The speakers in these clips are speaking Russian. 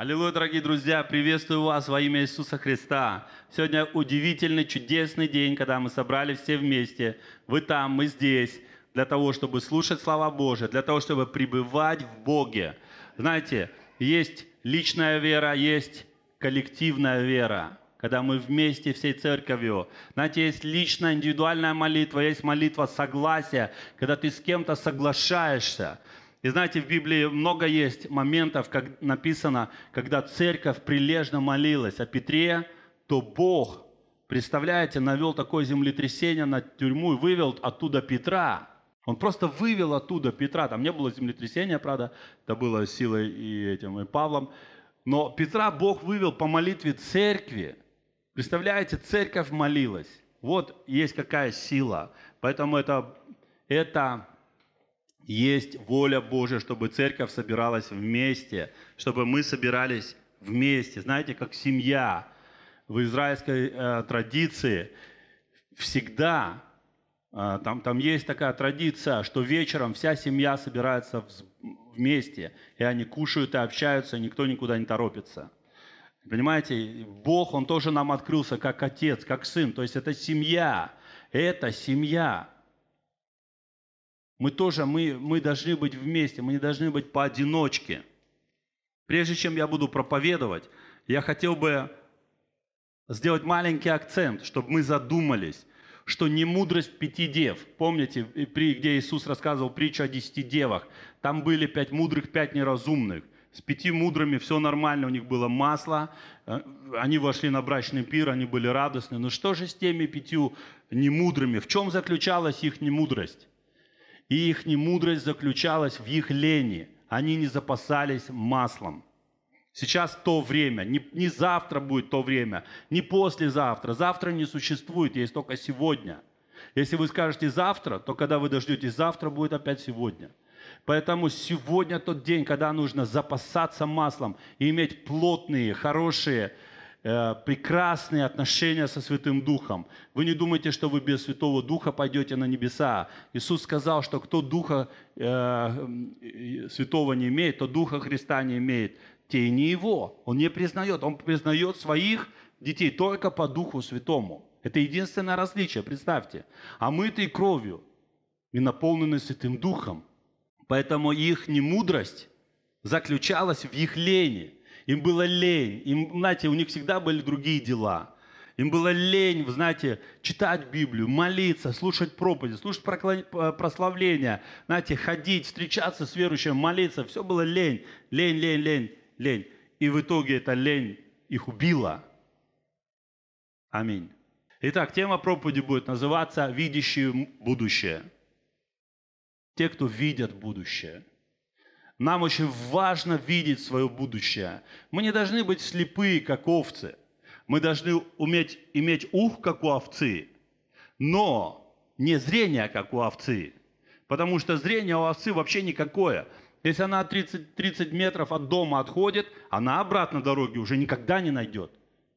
Аллилуйя, дорогие друзья, приветствую вас во имя Иисуса Христа. Сегодня удивительный, чудесный день, когда мы собрали все вместе. Вы там, мы здесь, для того, чтобы слушать слова Божие, для того, чтобы пребывать в Боге. Знаете, есть личная вера, есть коллективная вера, когда мы вместе всей церковью. Знаете, есть личная, индивидуальная молитва, есть молитва согласия, когда ты с кем-то соглашаешься – и знаете, в Библии много есть моментов, как написано, когда церковь прилежно молилась о Петре, то Бог, представляете, навел такое землетрясение на тюрьму и вывел оттуда Петра. Он просто вывел оттуда Петра. Там не было землетрясения, правда, это было силой и этим и Павлом. Но Петра Бог вывел по молитве церкви. Представляете, церковь молилась. Вот есть какая сила. Поэтому это, это есть воля Божья, чтобы церковь собиралась вместе, чтобы мы собирались вместе, знаете, как семья. В израильской э, традиции всегда э, там, там есть такая традиция, что вечером вся семья собирается в, вместе, и они кушают и общаются, и никто никуда не торопится. Понимаете, Бог, Он тоже нам открылся как отец, как сын. То есть это семья, это семья мы тоже, мы, мы должны быть вместе, мы не должны быть поодиночке. Прежде чем я буду проповедовать, я хотел бы сделать маленький акцент, чтобы мы задумались, что не мудрость пяти дев. Помните, где Иисус рассказывал притчу о десяти девах? Там были пять мудрых, пять неразумных. С пяти мудрыми все нормально, у них было масло, э, они вошли на брачный пир, они были радостны. Но что же с теми пятью немудрыми? В чем заключалась их немудрость? и их мудрость заключалась в их лени. Они не запасались маслом. Сейчас то время, не, не завтра будет то время, не послезавтра. Завтра не существует, есть только сегодня. Если вы скажете завтра, то когда вы дождетесь завтра, будет опять сегодня. Поэтому сегодня тот день, когда нужно запасаться маслом и иметь плотные, хорошие, Э, прекрасные отношения со Святым Духом. Вы не думаете, что вы без Святого Духа пойдете на небеса. Иисус сказал, что кто Духа э, э Святого не имеет, то Духа Христа не имеет. Те и не Его. Он не признает. Он признает своих детей только по Духу Святому. Это единственное различие, представьте. А мы-то и кровью, и наполнены Святым Духом. Поэтому их немудрость заключалась в их лени – им было лень. Им, знаете, у них всегда были другие дела. Им было лень, вы знаете, читать Библию, молиться, слушать проповеди, слушать прославления, знаете, ходить, встречаться с верующим, молиться. Все было лень, лень, лень, лень, лень. И в итоге эта лень их убила. Аминь. Итак, тема проповеди будет называться «Видящие будущее». Те, кто видят будущее. Нам очень важно видеть свое будущее. Мы не должны быть слепые, как овцы. Мы должны уметь иметь ух, как у овцы, но не зрение, как у овцы. Потому что зрение у овцы вообще никакое. Если она 30, 30 метров от дома отходит, она обратно дороги уже никогда не найдет.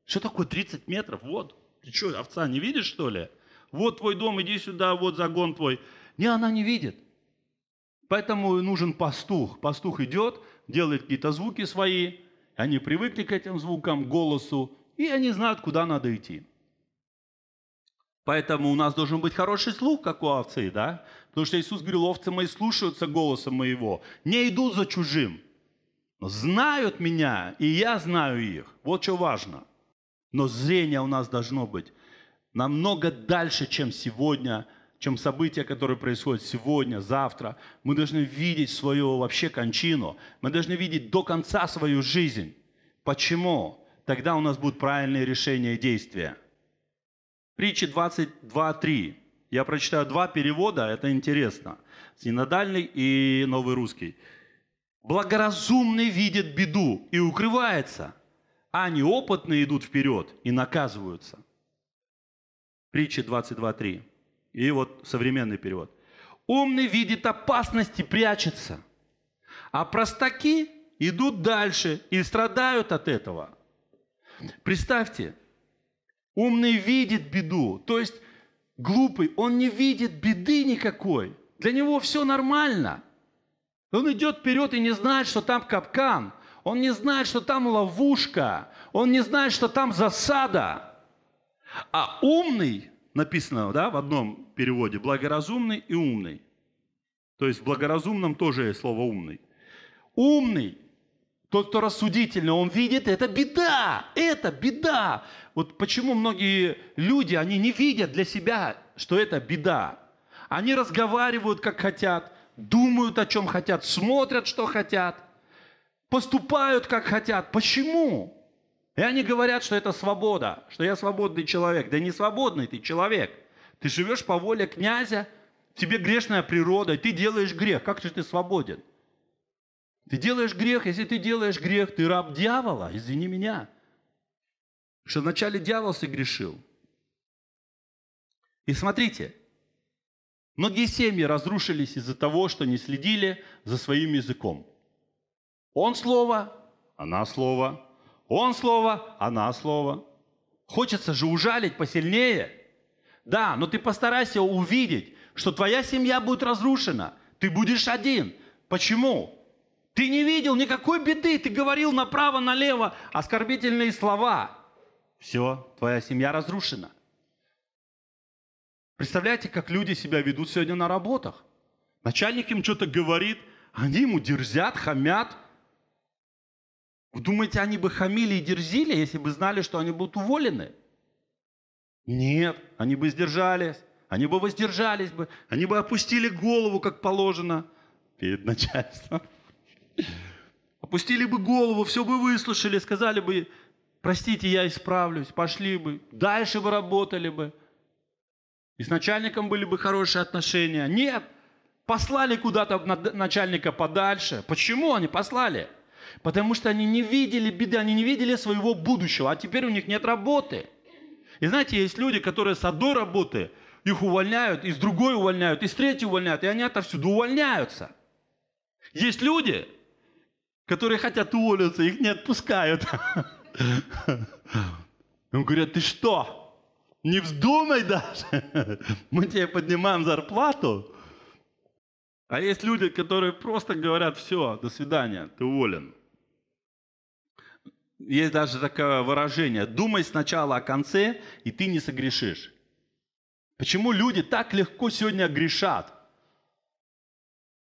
Что такое 30 метров? Вот. Ты что, овца не видишь, что ли? Вот твой дом, иди сюда, вот загон твой. Не, она не видит. Поэтому нужен пастух. Пастух идет, делает какие-то звуки свои, они привыкли к этим звукам, голосу, и они знают, куда надо идти. Поэтому у нас должен быть хороший слух, как у овцы, да? Потому что Иисус говорил, овцы мои слушаются голоса моего, не идут за чужим, знают меня, и я знаю их. Вот что важно. Но зрение у нас должно быть намного дальше, чем сегодня чем события, которые происходят сегодня, завтра. Мы должны видеть свою вообще кончину. Мы должны видеть до конца свою жизнь. Почему? Тогда у нас будут правильные решения и действия. Притчи 22.3. Я прочитаю два перевода, это интересно. Синодальный и новый русский. Благоразумный видит беду и укрывается, а неопытные идут вперед и наказываются. Притчи 22.3. И вот современный перевод. Умный видит опасность и прячется, а простаки идут дальше и страдают от этого. Представьте, умный видит беду, то есть глупый, он не видит беды никакой, для него все нормально. Он идет вперед и не знает, что там капкан, он не знает, что там ловушка, он не знает, что там засада. А умный написано да, в одном переводе благоразумный и умный. То есть в благоразумном тоже есть слово умный. Умный, тот, кто рассудительный. он видит, это беда, это беда. Вот почему многие люди, они не видят для себя, что это беда. Они разговаривают, как хотят, думают, о чем хотят, смотрят, что хотят, поступают, как хотят. Почему? И они говорят, что это свобода, что я свободный человек. Да не свободный ты человек. Ты живешь по воле князя, тебе грешная природа, ты делаешь грех. Как же ты свободен? Ты делаешь грех, если ты делаешь грех, ты раб дьявола, извини меня. Потому что вначале дьявол согрешил. И смотрите, многие семьи разрушились из-за того, что не следили за своим языком. Он слово, она слово – он слово, она слово. Хочется же ужалить посильнее. Да, но ты постарайся увидеть, что твоя семья будет разрушена. Ты будешь один. Почему? Ты не видел никакой беды, ты говорил направо-налево оскорбительные слова. Все, твоя семья разрушена. Представляете, как люди себя ведут сегодня на работах? Начальник им что-то говорит, они ему дерзят, хамят – вы думаете, они бы хамили и дерзили, если бы знали, что они будут уволены? Нет, они бы сдержались, они бы воздержались бы, они бы опустили голову, как положено, перед начальством. Опустили бы голову, все бы выслушали, сказали бы, простите, я исправлюсь, пошли бы, дальше бы работали бы. И с начальником были бы хорошие отношения. Нет, послали куда-то начальника подальше. Почему они послали? Потому что они не видели беды, они не видели своего будущего, а теперь у них нет работы. И знаете, есть люди, которые с одной работы их увольняют, и с другой увольняют, и с третьей увольняют, и они отовсюду увольняются. Есть люди, которые хотят уволиться, их не отпускают. он говорят, ты что? Не вздумай даже. Мы тебе поднимаем зарплату, а есть люди, которые просто говорят, все, до свидания, ты уволен. Есть даже такое выражение, думай сначала о конце, и ты не согрешишь. Почему люди так легко сегодня грешат?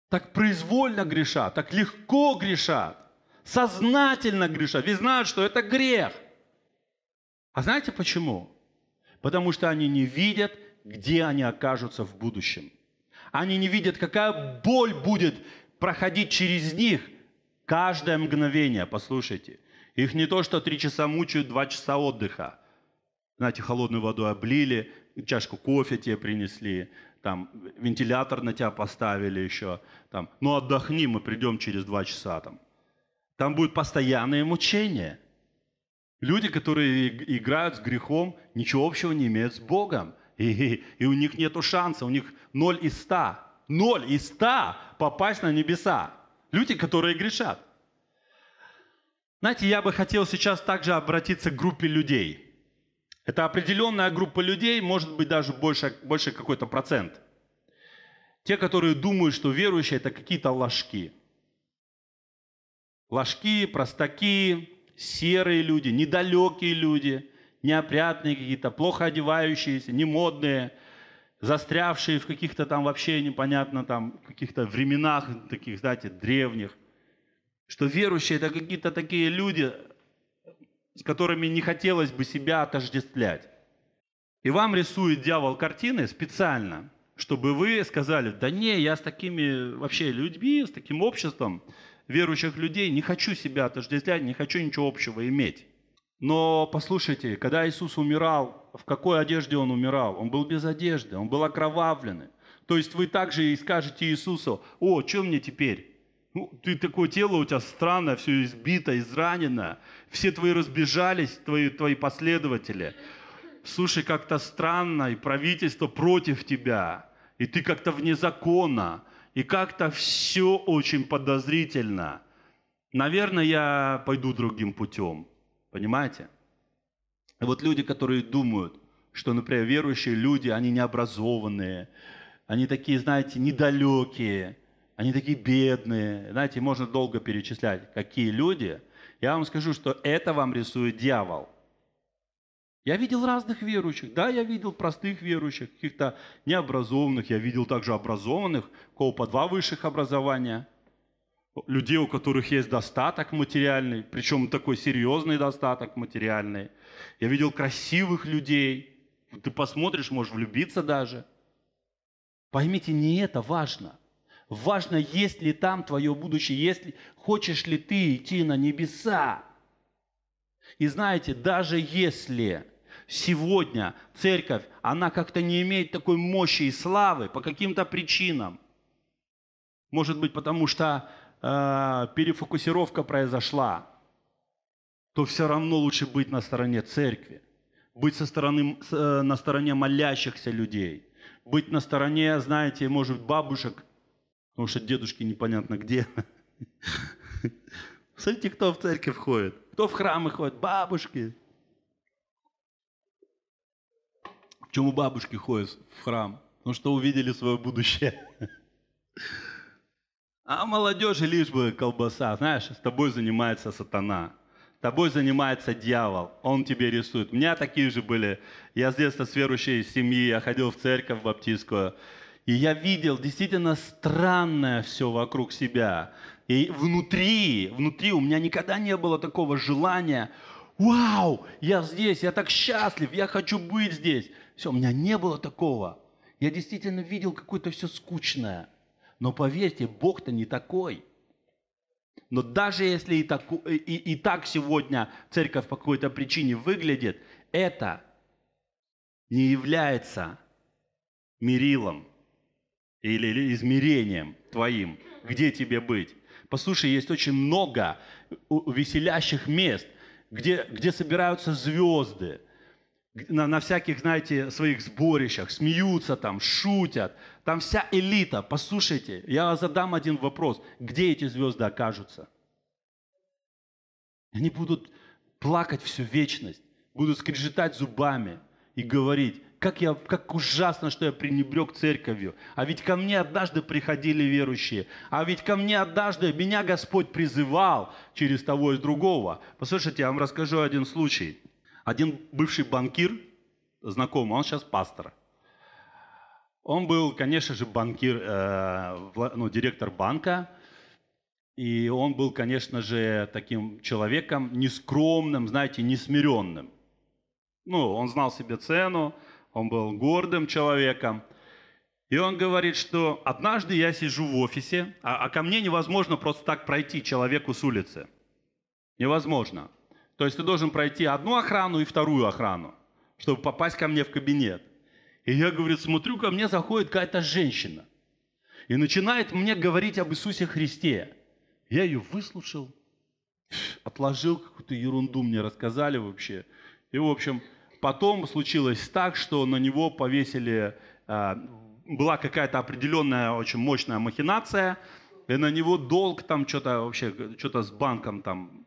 Так произвольно грешат, так легко грешат, сознательно грешат, ведь знают, что это грех. А знаете почему? Потому что они не видят, где они окажутся в будущем. Они не видят, какая боль будет проходить через них каждое мгновение. Послушайте, их не то, что три часа мучают, два часа отдыха. Знаете, холодной водой облили, чашку кофе тебе принесли, там вентилятор на тебя поставили еще, там, ну отдохни, мы придем через два часа там. Там будет постоянное мучение. Люди, которые играют с грехом, ничего общего не имеют с Богом. И, и, и у них нет шанса, у них 0 из 100. 0 из 100 попасть на небеса. Люди, которые грешат. Знаете, я бы хотел сейчас также обратиться к группе людей. Это определенная группа людей, может быть даже больше, больше какой-то процент. Те, которые думают, что верующие это какие-то ложки. Ложки, простаки, серые люди, недалекие люди, неопрятные какие-то, плохо одевающиеся, немодные, застрявшие в каких-то там вообще непонятно там каких-то временах таких, знаете, древних, что верующие это какие-то такие люди, с которыми не хотелось бы себя отождествлять. И вам рисует дьявол картины специально, чтобы вы сказали, да не, я с такими вообще людьми, с таким обществом верующих людей не хочу себя отождествлять, не хочу ничего общего иметь. Но послушайте, когда Иисус умирал, в какой одежде Он умирал? Он был без одежды, Он был окровавленный. То есть вы также и скажете Иисусу, о, что мне теперь? Ну, ты такое тело у тебя странное, все избито, изранено. Все твои разбежались, твои, твои последователи. Слушай, как-то странно, и правительство против тебя. И ты как-то вне закона. И как-то все очень подозрительно. Наверное, я пойду другим путем. Понимаете? И вот люди, которые думают, что, например, верующие люди, они необразованные, они такие, знаете, недалекие, они такие бедные. Знаете, можно долго перечислять, какие люди. Я вам скажу, что это вам рисует дьявол. Я видел разных верующих. Да, я видел простых верующих, каких-то необразованных. Я видел также образованных, у кого по два высших образования людей, у которых есть достаток материальный, причем такой серьезный достаток материальный. Я видел красивых людей. Ты посмотришь, можешь влюбиться даже. Поймите, не это важно. Важно, есть ли там твое будущее, есть ли, хочешь ли ты идти на небеса. И знаете, даже если сегодня церковь, она как-то не имеет такой мощи и славы по каким-то причинам, может быть, потому что Э, перефокусировка произошла, то все равно лучше быть на стороне церкви, быть со стороны, э, на стороне молящихся людей, быть на стороне, знаете, может, бабушек, потому что дедушки непонятно где. Смотрите, кто в церкви ходит, кто в храмы ходит, бабушки. Почему бабушки ходят в храм? Потому что увидели свое будущее. А молодежи лишь бы колбаса. Знаешь, с тобой занимается сатана. Тобой занимается дьявол, он тебе рисует. У меня такие же были. Я с детства с верующей семьи, я ходил в церковь баптистскую. И я видел действительно странное все вокруг себя. И внутри, внутри у меня никогда не было такого желания. Вау, я здесь, я так счастлив, я хочу быть здесь. Все, у меня не было такого. Я действительно видел какое-то все скучное. Но поверьте, Бог-то не такой. Но даже если и так, и, и так сегодня церковь по какой-то причине выглядит, это не является мерилом или, или измерением твоим, где тебе быть. Послушай, есть очень много веселящих мест, где, где собираются звезды, на, на всяких, знаете, своих сборищах, смеются там, шутят. Там вся элита. Послушайте, я задам один вопрос. Где эти звезды окажутся? Они будут плакать всю вечность, будут скрежетать зубами и говорить, как, я, как ужасно, что я пренебрег церковью. А ведь ко мне однажды приходили верующие. А ведь ко мне однажды меня Господь призывал через того и другого. Послушайте, я вам расскажу один случай – один бывший банкир, знакомый, он сейчас пастор. Он был, конечно же, банкир, э, ну, директор банка. И он был, конечно же, таким человеком нескромным, знаете, несмиренным. Ну, он знал себе цену, он был гордым человеком. И он говорит, что однажды я сижу в офисе, а, а ко мне невозможно просто так пройти человеку с улицы. Невозможно. То есть ты должен пройти одну охрану и вторую охрану, чтобы попасть ко мне в кабинет. И я, говорит, смотрю, ко мне заходит какая-то женщина. И начинает мне говорить об Иисусе Христе. Я ее выслушал, отложил какую-то ерунду, мне рассказали вообще. И, в общем, потом случилось так, что на него повесили, а, была какая-то определенная очень мощная махинация, и на него долг там что-то вообще, что-то с банком там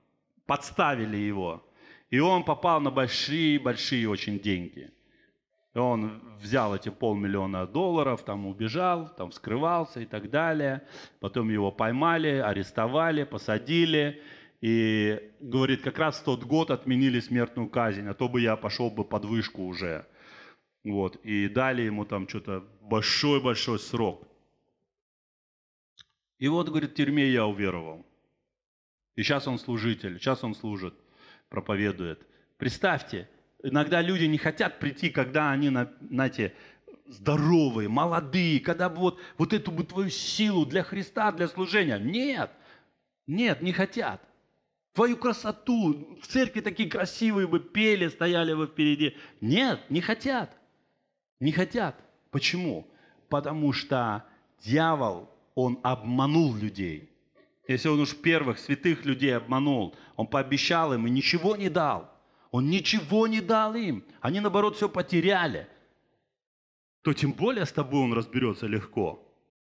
подставили его. И он попал на большие-большие очень деньги. И он взял эти полмиллиона долларов, там убежал, там скрывался и так далее. Потом его поймали, арестовали, посадили. И говорит, как раз в тот год отменили смертную казнь, а то бы я пошел бы под вышку уже. Вот, и дали ему там что-то большой-большой срок. И вот, говорит, в тюрьме я уверовал. И сейчас он служитель, сейчас он служит, проповедует. Представьте, иногда люди не хотят прийти, когда они, знаете, здоровые, молодые, когда вот, вот эту бы твою силу для Христа, для служения. Нет, нет, не хотят. Твою красоту, в церкви такие красивые бы пели, стояли бы впереди. Нет, не хотят. Не хотят. Почему? Потому что дьявол, он обманул людей – если он уж первых святых людей обманул, он пообещал им и ничего не дал. Он ничего не дал им. Они, наоборот, все потеряли. То тем более с тобой он разберется легко.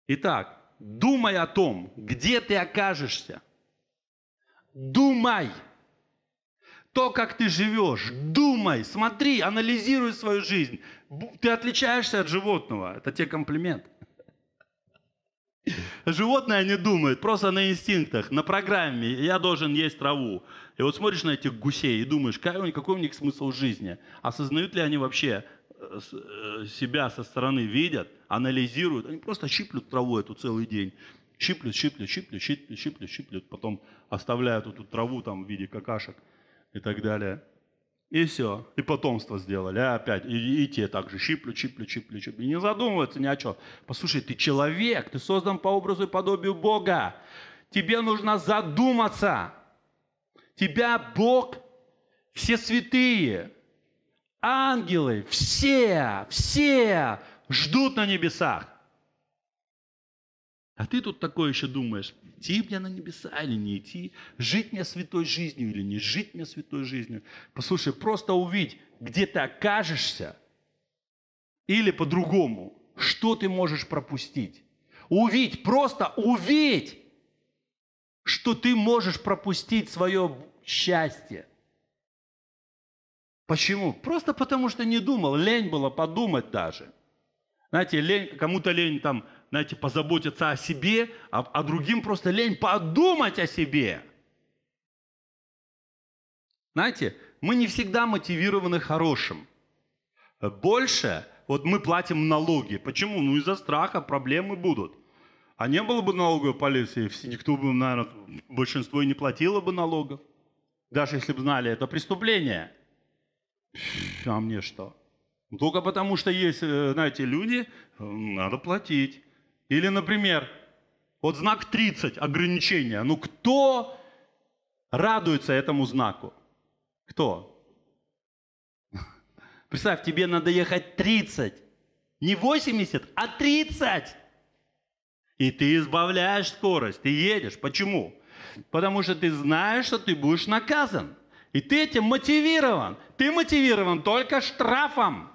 Итак, думай о том, где ты окажешься. Думай. То, как ты живешь, думай, смотри, анализируй свою жизнь. Ты отличаешься от животного. Это тебе комплимент. Животные, они думают просто на инстинктах, на программе. Я должен есть траву. И вот смотришь на этих гусей и думаешь, какой, у них какой у них смысл жизни? Осознают ли они вообще э, э, себя со стороны, видят, анализируют? Они просто щиплют траву эту целый день. Щиплют, щиплют, щиплют, щиплют, щиплют, щиплют. Потом оставляют эту траву там в виде какашек и так далее. И все. И потомство сделали. А опять. И, и те также щиплю, щиплю, щиплю, щиплю. И не задумываться ни о чем. Послушай, ты человек. Ты создан по образу и подобию Бога. Тебе нужно задуматься. Тебя Бог, все святые, ангелы, все, все ждут на небесах. А ты тут такое еще думаешь идти мне на небеса или не идти, жить мне святой жизнью или не жить мне святой жизнью. Послушай, просто увидь, где ты окажешься, или по-другому, что ты можешь пропустить. Увидь, просто увидь, что ты можешь пропустить свое счастье. Почему? Просто потому, что не думал, лень было подумать даже. Знаете, лень, кому-то лень там знаете, позаботиться о себе, а, а другим просто лень подумать о себе. Знаете, мы не всегда мотивированы хорошим. Больше, вот мы платим налоги. Почему? Ну из-за страха проблемы будут. А не было бы налоговой полиции, никто бы, наверное, большинство и не платило бы налогов. Даже если бы знали, это преступление. А мне что? Только потому, что есть, э, знаете, люди, э, надо платить. Или, например, вот знак 30, ограничения. Ну кто радуется этому знаку? Кто? Представь, тебе надо ехать 30. Не 80, а 30. И ты избавляешь скорость, ты едешь. Почему? Потому что ты знаешь, что ты будешь наказан. И ты этим мотивирован. Ты мотивирован только штрафом.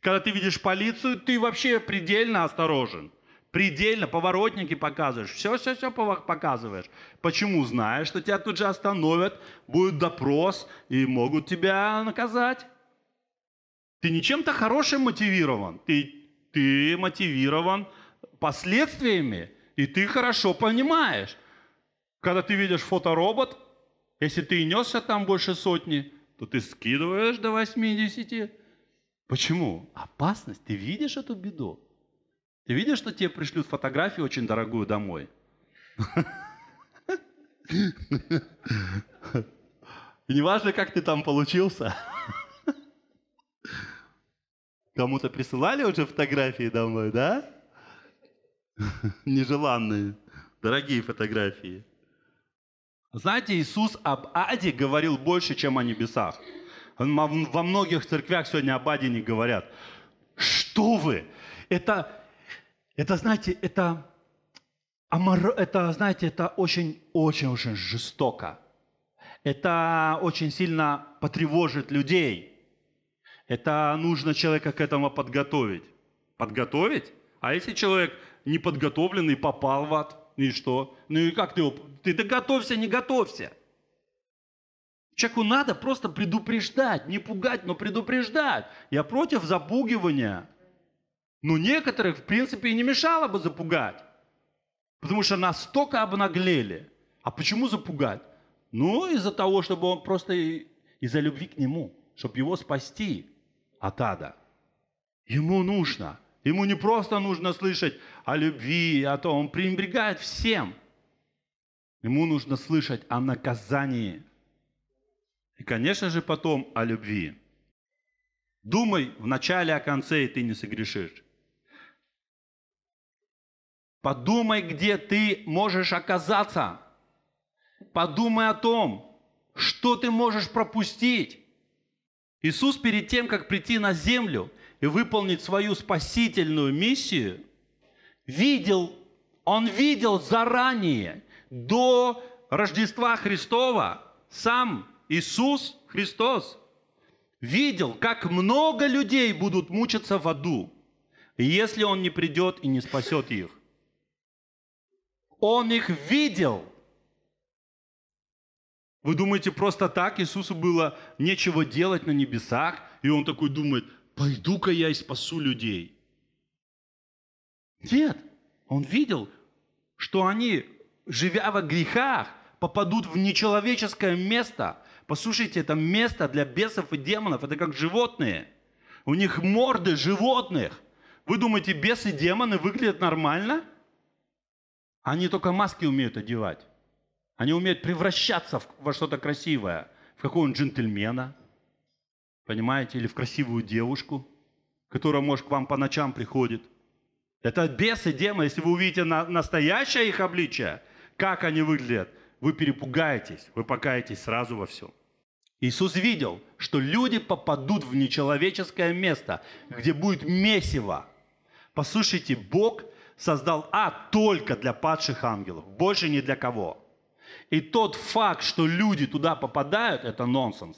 Когда ты видишь полицию, ты вообще предельно осторожен. Предельно, поворотники показываешь, все-все-все показываешь. Почему? Знаешь, что тебя тут же остановят, будет допрос и могут тебя наказать. Ты не чем-то хорошим мотивирован, ты, ты мотивирован последствиями, и ты хорошо понимаешь. Когда ты видишь фоторобот, если ты и несся там больше сотни, то ты скидываешь до 80, Почему? Опасность. Ты видишь эту беду? Ты видишь, что тебе пришлют фотографию очень дорогую домой? И неважно, как ты там получился. Кому-то присылали уже фотографии домой, да? Нежеланные, дорогие фотографии. Знаете, Иисус об аде говорил больше, чем о небесах. Во многих церквях сегодня об Адине говорят. Что вы? Это, это знаете, это, это, знаете, это очень-очень-очень жестоко. Это очень сильно потревожит людей. Это нужно человека к этому подготовить. Подготовить? А если человек неподготовленный попал в ад, ну и что? Ну и как ты его... Ты готовься не готовься. Человеку надо просто предупреждать, не пугать, но предупреждать. Я против запугивания. Но некоторых, в принципе, и не мешало бы запугать. Потому что настолько обнаглели. А почему запугать? Ну, из-за того, чтобы он просто из-за любви к нему, чтобы его спасти от ада. Ему нужно. Ему не просто нужно слышать о любви, о том, он пренебрегает всем. Ему нужно слышать о наказании – и, конечно же, потом о любви. Думай в начале о конце, и ты не согрешишь. Подумай, где ты можешь оказаться. Подумай о том, что ты можешь пропустить. Иисус перед тем, как прийти на землю и выполнить свою спасительную миссию, видел, он видел заранее, до Рождества Христова, сам Иисус Христос видел, как много людей будут мучиться в аду, если Он не придет и не спасет их. Он их видел. Вы думаете, просто так Иисусу было нечего делать на небесах, и он такой думает, пойду-ка я и спасу людей. Нет, он видел, что они, живя во грехах, попадут в нечеловеческое место, Послушайте, это место для бесов и демонов. Это как животные. У них морды животных. Вы думаете, бесы и демоны выглядят нормально? Они только маски умеют одевать. Они умеют превращаться во что-то красивое. В какого-нибудь джентльмена, понимаете, или в красивую девушку, которая, может, к вам по ночам приходит. Это бесы, демоны. Если вы увидите на, настоящее их обличие, как они выглядят, вы перепугаетесь, вы покаетесь сразу во всем. Иисус видел, что люди попадут в нечеловеческое место, где будет месиво. Послушайте, Бог создал ад только для падших ангелов, больше ни для кого. И тот факт, что люди туда попадают, это нонсенс.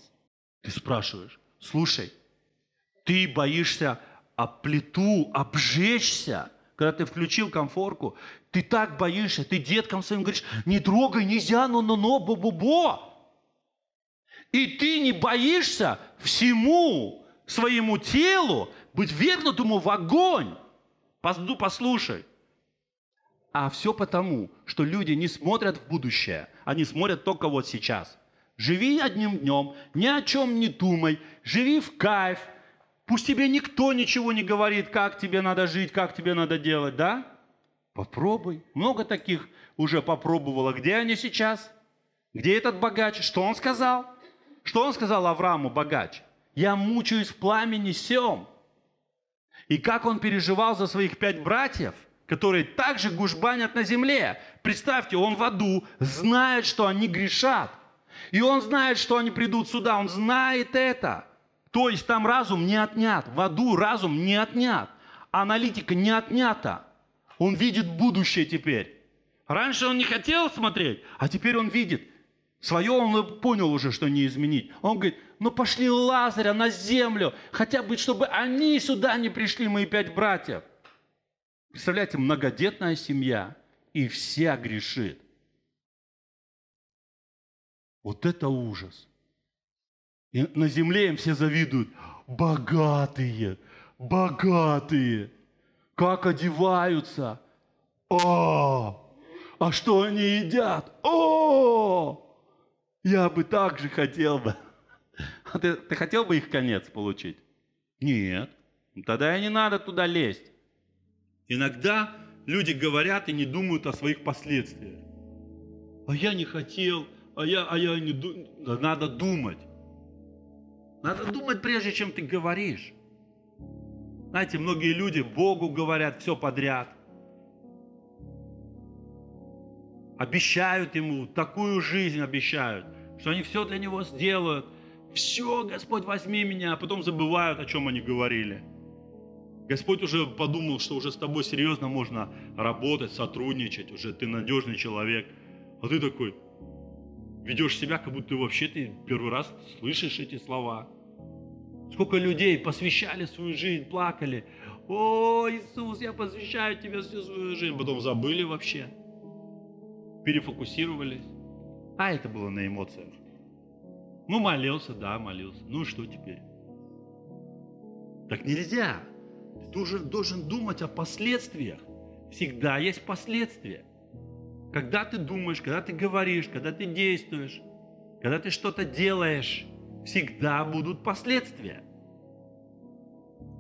Ты спрашиваешь, слушай, ты боишься о плиту, обжечься, когда ты включил комфорку, ты так боишься, ты деткам своим говоришь, не трогай, нельзя, но-но-но, бо-бо-бо. И ты не боишься всему своему телу быть вернутому в огонь. Послушай. А все потому, что люди не смотрят в будущее, они смотрят только вот сейчас. Живи одним днем, ни о чем не думай, живи в кайф, пусть тебе никто ничего не говорит, как тебе надо жить, как тебе надо делать, да? Попробуй. Много таких уже попробовало. Где они сейчас? Где этот богач? Что он сказал? Что он сказал Аврааму, богач? Я мучаюсь в пламени сем. И как он переживал за своих пять братьев, которые также гужбанят на земле. Представьте, он в аду знает, что они грешат. И он знает, что они придут сюда, он знает это. То есть там разум не отнят, в аду разум не отнят, аналитика не отнята. Он видит будущее теперь. Раньше он не хотел смотреть, а теперь он видит. Свое он понял уже, что не изменить. Он говорит, ну пошли Лазаря на землю, хотя бы, чтобы они сюда не пришли, мои пять братьев. Представляете, многодетная семья, и вся грешит. Вот это ужас. И на земле им все завидуют. Богатые, богатые. Как одеваются. О, а что они едят? О, я бы так же хотел бы. А ты, ты хотел бы их конец получить? Нет. Ну, тогда и не надо туда лезть. Иногда люди говорят и не думают о своих последствиях. А я не хотел, а я, а я не думал. Надо думать. Надо думать, прежде чем ты говоришь. Знаете, многие люди Богу говорят все подряд – обещают ему, такую жизнь обещают, что они все для него сделают. Все, Господь, возьми меня, а потом забывают, о чем они говорили. Господь уже подумал, что уже с тобой серьезно можно работать, сотрудничать, уже ты надежный человек. А ты такой, ведешь себя, как будто ты вообще ты первый раз слышишь эти слова. Сколько людей посвящали свою жизнь, плакали. О, Иисус, я посвящаю тебе всю свою жизнь. Потом забыли вообще перефокусировались. А это было на эмоциях. Ну, молился, да, молился. Ну, что теперь? Так нельзя. Ты должен, должен думать о последствиях. Всегда есть последствия. Когда ты думаешь, когда ты говоришь, когда ты действуешь, когда ты что-то делаешь, всегда будут последствия.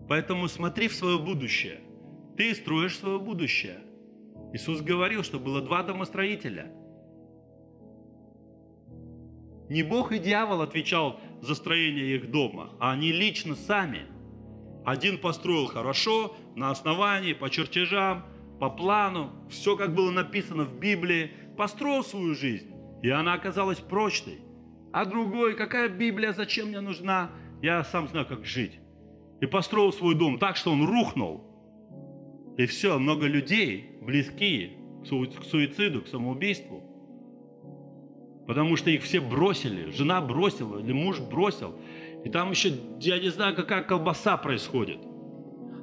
Поэтому смотри в свое будущее. Ты строишь свое будущее – Иисус говорил, что было два домостроителя. Не Бог и дьявол отвечал за строение их дома, а они лично сами. Один построил хорошо, на основании, по чертежам, по плану, все как было написано в Библии, построил свою жизнь, и она оказалась прочной. А другой, какая Библия, зачем мне нужна, я сам знаю, как жить. И построил свой дом так, что он рухнул – и все, много людей близкие к суициду, к самоубийству. Потому что их все бросили, жена бросила или муж бросил. И там еще, я не знаю, какая колбаса происходит.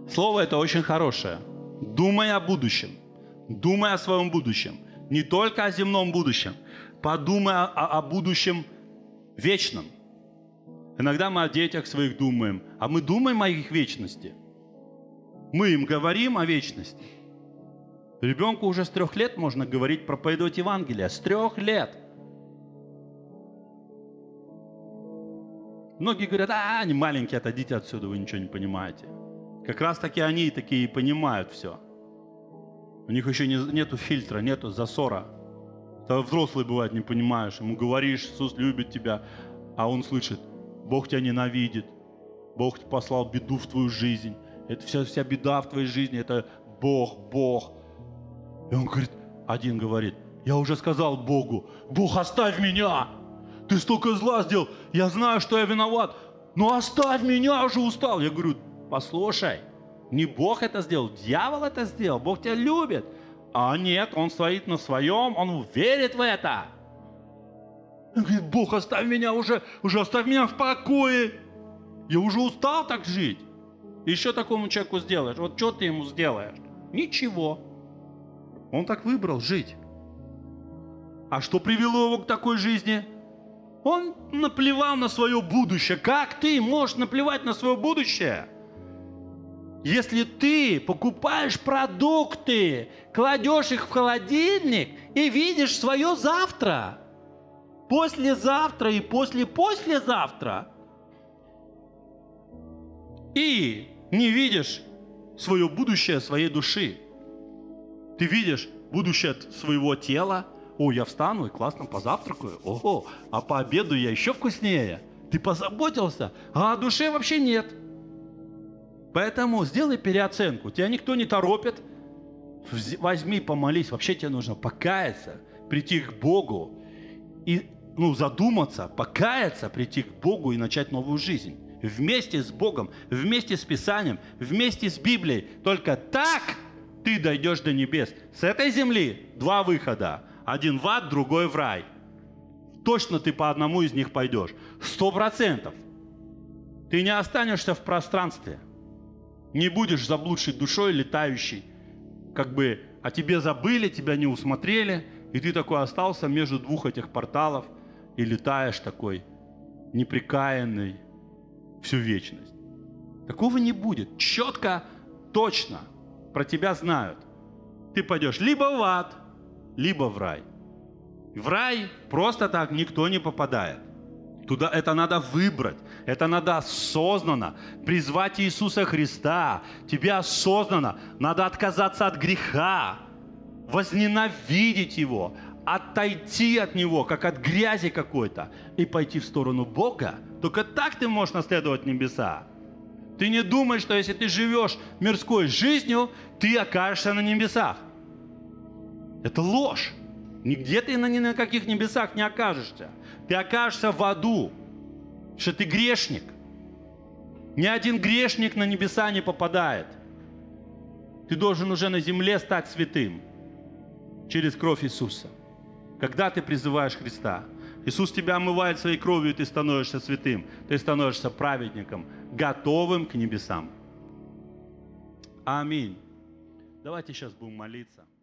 Слово это очень хорошее. Думай о будущем. Думай о своем будущем. Не только о земном будущем. Подумай о, о будущем вечном. Иногда мы о детях своих думаем, а мы думаем о их вечности – мы им говорим о вечности. Ребенку уже с трех лет можно говорить проповедовать Евангелие. С трех лет. Многие говорят, а, они маленькие, отойдите отсюда, вы ничего не понимаете. Как раз таки они такие и понимают все. У них еще не, нету фильтра, нету засора. Это взрослый бывает, не понимаешь. Ему говоришь, Иисус любит тебя, а он слышит, Бог тебя ненавидит, Бог послал беду в твою жизнь это вся, вся беда в твоей жизни, это Бог, Бог. И он говорит, один говорит, я уже сказал Богу, Бог, оставь меня, ты столько зла сделал, я знаю, что я виноват, но оставь меня, я уже устал. Я говорю, послушай, не Бог это сделал, дьявол это сделал, Бог тебя любит. А нет, он стоит на своем, он верит в это. Он говорит, Бог, оставь меня уже, уже оставь меня в покое. Я уже устал так жить. И что такому человеку сделаешь? Вот что ты ему сделаешь? Ничего. Он так выбрал жить. А что привело его к такой жизни? Он наплевал на свое будущее. Как ты можешь наплевать на свое будущее? Если ты покупаешь продукты, кладешь их в холодильник и видишь свое завтра, послезавтра и после-послезавтра – и не видишь свое будущее своей души. Ты видишь будущее своего тела. О, я встану и классно позавтракаю. Ого, а по обеду я еще вкуснее. Ты позаботился, а о душе вообще нет. Поэтому сделай переоценку. Тебя никто не торопит. Возьми, помолись. Вообще тебе нужно покаяться, прийти к Богу и ну, задуматься, покаяться, прийти к Богу и начать новую жизнь вместе с Богом, вместе с Писанием, вместе с Библией. Только так ты дойдешь до небес. С этой земли два выхода. Один в ад, другой в рай. Точно ты по одному из них пойдешь. Сто процентов. Ты не останешься в пространстве. Не будешь заблудшей душой, летающей. Как бы о тебе забыли, тебя не усмотрели, и ты такой остался между двух этих порталов и летаешь такой неприкаянный, всю вечность. Такого не будет. Четко, точно про тебя знают. Ты пойдешь либо в ад, либо в рай. В рай просто так никто не попадает. Туда это надо выбрать, это надо осознанно призвать Иисуса Христа. Тебе осознанно надо отказаться от греха, возненавидеть его, отойти от него, как от грязи какой-то, и пойти в сторону Бога. Только так ты можешь наследовать небеса. Ты не думай, что если ты живешь мирской жизнью, ты окажешься на небесах. Это ложь. Нигде ты на, ни на каких небесах не окажешься. Ты окажешься в аду, что ты грешник. Ни один грешник на небеса не попадает. Ты должен уже на земле стать святым через кровь Иисуса когда ты призываешь Христа. Иисус тебя омывает своей кровью, и ты становишься святым, ты становишься праведником, готовым к небесам. Аминь. Давайте сейчас будем молиться.